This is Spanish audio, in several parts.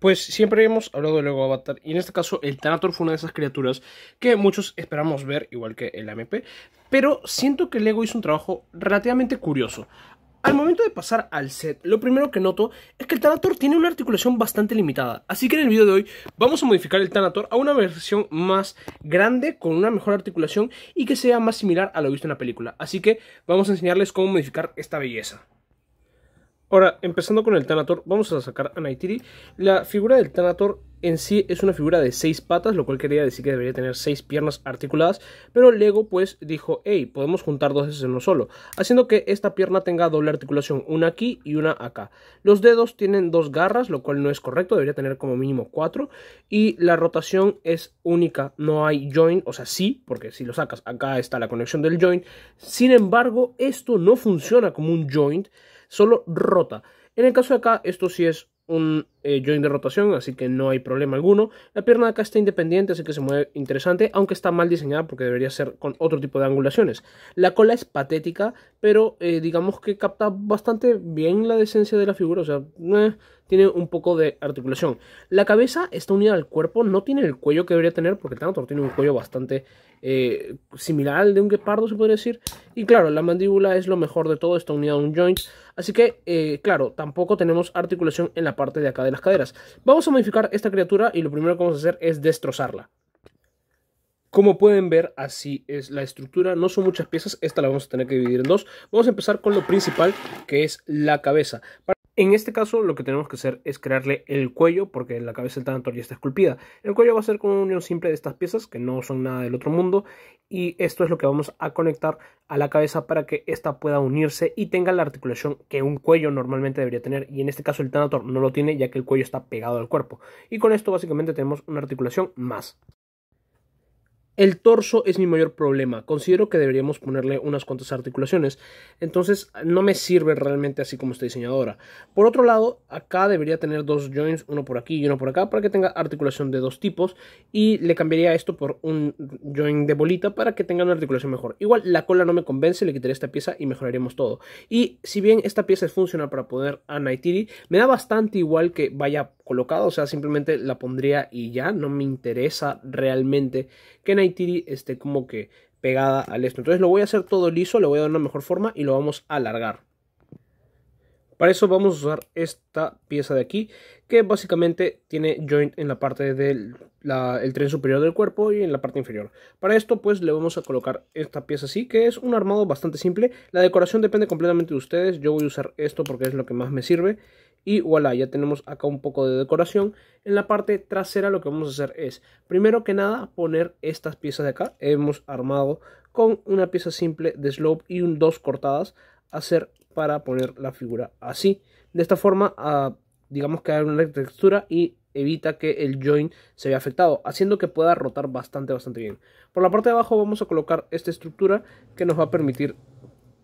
Pues siempre hemos hablado de Lego Avatar y en este caso el Thanator fue una de esas criaturas que muchos esperamos ver, igual que el AMP, pero siento que Lego hizo un trabajo relativamente curioso. Al momento de pasar al set, lo primero que noto es que el Thanator tiene una articulación bastante limitada, así que en el video de hoy vamos a modificar el Thanator a una versión más grande, con una mejor articulación y que sea más similar a lo visto en la película, así que vamos a enseñarles cómo modificar esta belleza. Ahora, empezando con el Thanator, vamos a sacar a Naitiri. La figura del Thanator en sí es una figura de seis patas, lo cual quería decir que debería tener seis piernas articuladas, pero Lego pues dijo, hey, podemos juntar dos veces en uno solo, haciendo que esta pierna tenga doble articulación, una aquí y una acá. Los dedos tienen dos garras, lo cual no es correcto, debería tener como mínimo cuatro, y la rotación es única, no hay joint, o sea, sí, porque si lo sacas acá está la conexión del joint, sin embargo, esto no funciona como un joint, solo rota. En el caso de acá, esto sí es un eh, joint de rotación, así que no hay problema alguno. La pierna acá está independiente, así que se mueve interesante, aunque está mal diseñada porque debería ser con otro tipo de angulaciones. La cola es patética, pero eh, digamos que capta bastante bien la decencia de la figura, o sea, eh, tiene un poco de articulación. La cabeza está unida al cuerpo, no tiene el cuello que debería tener porque tanator tiene un cuello bastante similar al de un guepardo, se podría decir. Y claro, la mandíbula es lo mejor de todo, está unida a un joint. Así que, eh, claro, tampoco tenemos articulación en la parte de acá de las caderas. Vamos a modificar esta criatura y lo primero que vamos a hacer es destrozarla. Como pueden ver, así es la estructura. No son muchas piezas, esta la vamos a tener que dividir en dos. Vamos a empezar con lo principal, que es la cabeza. En este caso lo que tenemos que hacer es crearle el cuello porque la cabeza del Tanator ya está esculpida. El cuello va a ser con una unión simple de estas piezas que no son nada del otro mundo y esto es lo que vamos a conectar a la cabeza para que ésta pueda unirse y tenga la articulación que un cuello normalmente debería tener y en este caso el Tanator no lo tiene ya que el cuello está pegado al cuerpo. Y con esto básicamente tenemos una articulación más. El torso es mi mayor problema. Considero que deberíamos ponerle unas cuantas articulaciones. Entonces no me sirve realmente así como esta diseñadora. Por otro lado, acá debería tener dos joints, uno por aquí y uno por acá, para que tenga articulación de dos tipos. Y le cambiaría esto por un joint de bolita para que tenga una articulación mejor. Igual la cola no me convence, le quitaría esta pieza y mejoraríamos todo. Y si bien esta pieza es funcional para poner a Naitiri, me da bastante igual que vaya colocado, o sea, simplemente la pondría y ya, no me interesa realmente que Nightiri esté como que pegada al esto. Entonces lo voy a hacer todo liso, le voy a dar una mejor forma y lo vamos a alargar. Para eso vamos a usar esta pieza de aquí, que básicamente tiene joint en la parte del el tren superior del cuerpo y en la parte inferior. Para esto pues le vamos a colocar esta pieza así, que es un armado bastante simple. La decoración depende completamente de ustedes, yo voy a usar esto porque es lo que más me sirve. Y voilà, ya tenemos acá un poco de decoración. En la parte trasera lo que vamos a hacer es, primero que nada, poner estas piezas de acá. Hemos armado con una pieza simple de slope y un, dos cortadas. Hacer para poner la figura así. De esta forma, ah, digamos que hay una textura y evita que el join se vea afectado, haciendo que pueda rotar bastante, bastante bien. Por la parte de abajo vamos a colocar esta estructura que nos va a permitir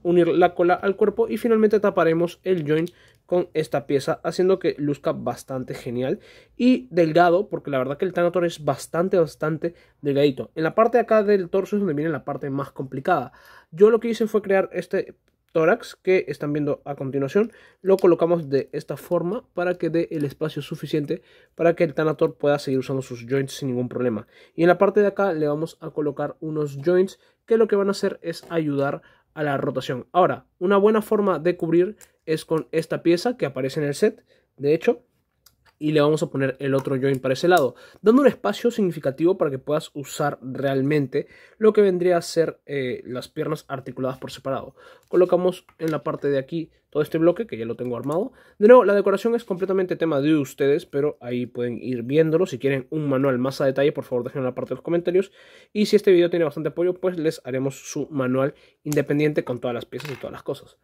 unir la cola al cuerpo y finalmente taparemos el joint con esta pieza haciendo que luzca bastante genial y delgado porque la verdad que el tanator es bastante bastante delgadito en la parte de acá del torso es donde viene la parte más complicada yo lo que hice fue crear este tórax que están viendo a continuación lo colocamos de esta forma para que dé el espacio suficiente para que el tanator pueda seguir usando sus joints sin ningún problema y en la parte de acá le vamos a colocar unos joints que lo que van a hacer es ayudar a la rotación. Ahora, una buena forma de cubrir es con esta pieza que aparece en el set, de hecho, y le vamos a poner el otro join para ese lado, dando un espacio significativo para que puedas usar realmente lo que vendría a ser eh, las piernas articuladas por separado. Colocamos en la parte de aquí todo este bloque que ya lo tengo armado. De nuevo, la decoración es completamente tema de ustedes, pero ahí pueden ir viéndolo. Si quieren un manual más a detalle, por favor dejen en la parte de los comentarios. Y si este video tiene bastante apoyo, pues les haremos su manual independiente con todas las piezas y todas las cosas.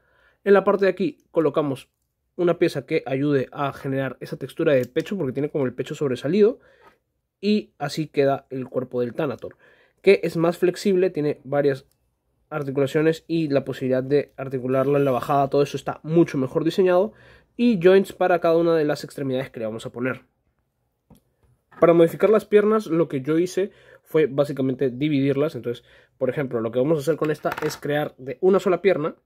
En la parte de aquí colocamos una pieza que ayude a generar esa textura de pecho porque tiene como el pecho sobresalido y así queda el cuerpo del tanator que es más flexible, tiene varias articulaciones y la posibilidad de articularla en la bajada, todo eso está mucho mejor diseñado y joints para cada una de las extremidades que le vamos a poner. Para modificar las piernas lo que yo hice fue básicamente dividirlas, entonces por ejemplo lo que vamos a hacer con esta es crear de una sola pierna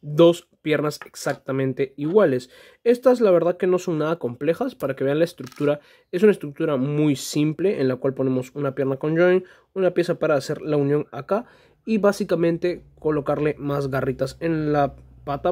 dos piernas exactamente iguales. Estas la verdad que no son nada complejas, para que vean la estructura, es una estructura muy simple en la cual ponemos una pierna con joint una pieza para hacer la unión acá y básicamente colocarle más garritas en la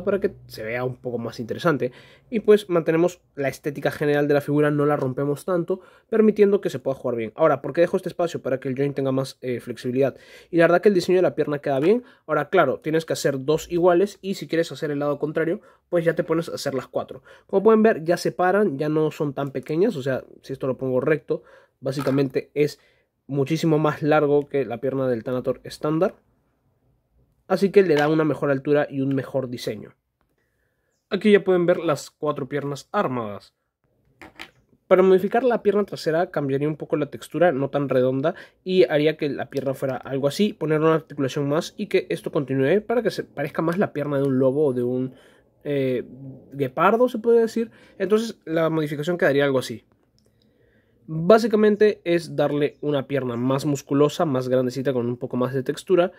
para que se vea un poco más interesante. Y pues mantenemos la estética general de la figura, no la rompemos tanto, permitiendo que se pueda jugar bien. Ahora, ¿por qué dejo este espacio? Para que el joint tenga más eh, flexibilidad. Y la verdad que el diseño de la pierna queda bien. Ahora, claro, tienes que hacer dos iguales y si quieres hacer el lado contrario, pues ya te pones a hacer las cuatro. Como pueden ver, ya se paran, ya no son tan pequeñas. O sea, si esto lo pongo recto, básicamente es muchísimo más largo que la pierna del tanator estándar así que le da una mejor altura y un mejor diseño. Aquí ya pueden ver las cuatro piernas armadas. Para modificar la pierna trasera cambiaría un poco la textura, no tan redonda, y haría que la pierna fuera algo así, poner una articulación más y que esto continúe para que se parezca más la pierna de un lobo o de un eh, guepardo, se puede decir. Entonces la modificación quedaría algo así. Básicamente es darle una pierna más musculosa, más grandecita, con un poco más de textura,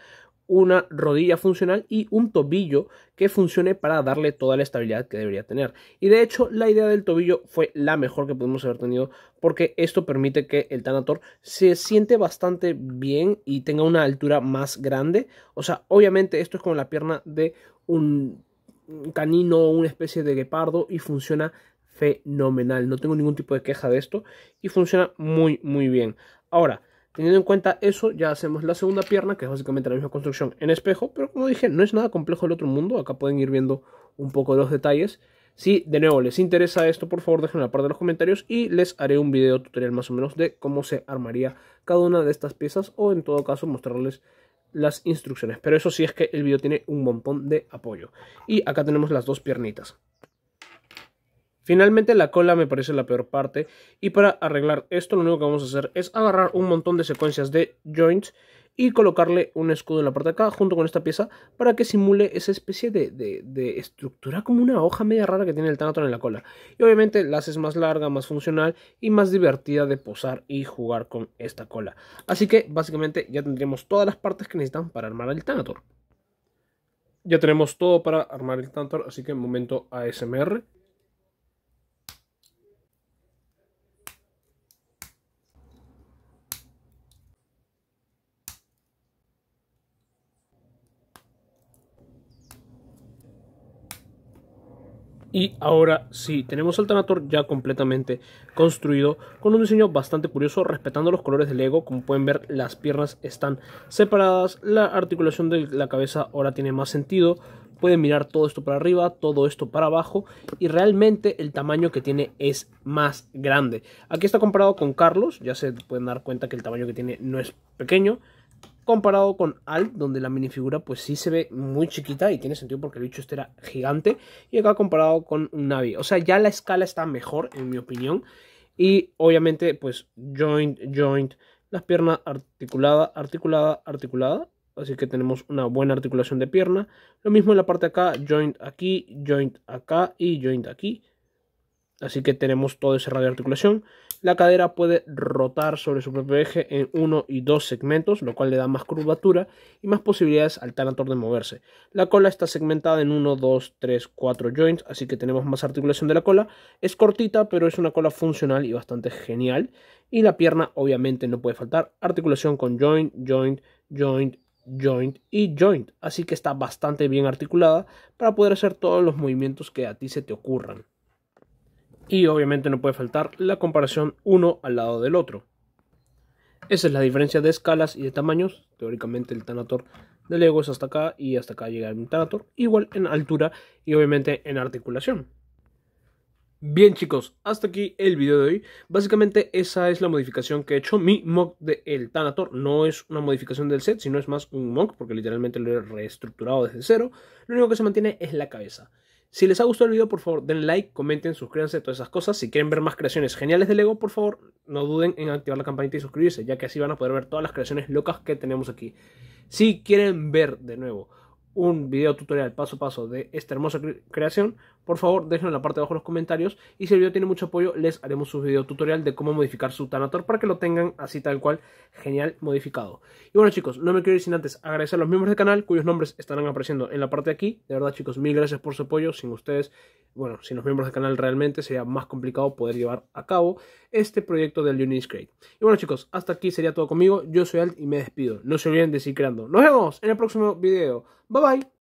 una rodilla funcional y un tobillo que funcione para darle toda la estabilidad que debería tener. Y de hecho, la idea del tobillo fue la mejor que pudimos haber tenido porque esto permite que el Tanator se siente bastante bien y tenga una altura más grande. O sea, obviamente esto es como la pierna de un canino o una especie de guepardo y funciona fenomenal. No tengo ningún tipo de queja de esto y funciona muy, muy bien. Ahora, teniendo en cuenta eso, ya hacemos la segunda pierna, que es básicamente la misma construcción en espejo, pero como dije, no es nada complejo el otro mundo. Acá pueden ir viendo un poco de los detalles. Si de nuevo les interesa esto, por favor dejen en la parte de los comentarios y les haré un video tutorial más o menos de cómo se armaría cada una de estas piezas o en todo caso mostrarles las instrucciones. Pero eso sí es que el video tiene un montón de apoyo. Y acá tenemos las dos piernitas. Finalmente la cola me parece la peor parte y para arreglar esto lo único que vamos a hacer es agarrar un montón de secuencias de joints y colocarle un escudo en la parte de acá junto con esta pieza para que simule esa especie de, estructura como una hoja media rara que tiene el Tanator en la cola. Y obviamente la haces más larga, más funcional y más divertida de posar y jugar con esta cola. Así que básicamente ya tendríamos todas las partes que necesitan para armar el Tanator. Ya tenemos todo para armar el Tanator, así que momento ASMR. Y ahora sí, tenemos al Tanator ya completamente construido con un diseño bastante curioso respetando los colores del Lego. Como pueden ver las piernas están separadas, la articulación de la cabeza ahora tiene más sentido. Pueden mirar todo esto para arriba, todo esto para abajo y realmente el tamaño que tiene es más grande. Aquí está comparado con Carlos, ya se pueden dar cuenta que el tamaño que tiene no es pequeño comparado con Alt, donde la minifigura pues sí se ve muy chiquita y tiene sentido porque el bicho este era gigante, y acá comparado con Navi. O sea, ya la escala está mejor, en mi opinión, y obviamente pues joint, joint, las piernas articulada, articulada, articulada, así que tenemos una buena articulación de pierna. Lo mismo en la parte de acá, joint aquí, joint acá y joint aquí. Así que tenemos todo ese radio de articulación. La cadera puede rotar sobre su propio eje en uno y dos segmentos, lo cual le da más curvatura y más posibilidades al talantor de moverse. La cola está segmentada en uno, dos, tres, cuatro joints, así que tenemos más articulación de la cola. Es cortita, pero es una cola funcional y bastante genial. Y la pierna, obviamente, no puede faltar. Articulación con joint, joint, joint, joint y joint. Así que está bastante bien articulada para poder hacer todos los movimientos que a ti se te ocurran. Y obviamente no puede faltar la comparación uno al lado del otro. Esa es la diferencia de escalas y de tamaños. Teóricamente el tanator de Lego es hasta acá y hasta acá llega el tanator Igual en altura y obviamente en articulación. Bien chicos, hasta aquí el video de hoy. Básicamente esa es la modificación que he hecho. Mi mock del el tanator no es una modificación del set, sino es más un mock porque literalmente lo he reestructurado desde cero. Lo único que se mantiene es la cabeza. Si les ha gustado el video, por favor, den like, comenten, suscríbanse, todas esas cosas. Si quieren ver más creaciones geniales de Lego, por favor, no duden en activar la campanita y suscribirse, ya que así van a poder ver todas las creaciones locas que tenemos aquí. Si quieren ver de nuevo un video tutorial paso a paso de esta hermosa creación, por favor déjenlo en la parte de abajo los comentarios y si el video tiene mucho apoyo les haremos un video tutorial de cómo modificar su Tanator para que lo tengan así tal cual genial modificado. Y bueno chicos, no me quiero ir sin antes agradecer a los miembros del canal cuyos nombres estarán apareciendo en la parte de aquí. De verdad chicos, mil gracias por su apoyo, sin ustedes, bueno, sin los miembros del canal realmente sería más complicado poder llevar a cabo este proyecto del Unity Y bueno chicos, hasta aquí sería todo conmigo, yo soy Alt y me despido. No se olviden de seguir creando. Nos vemos en el próximo video. Bye bye.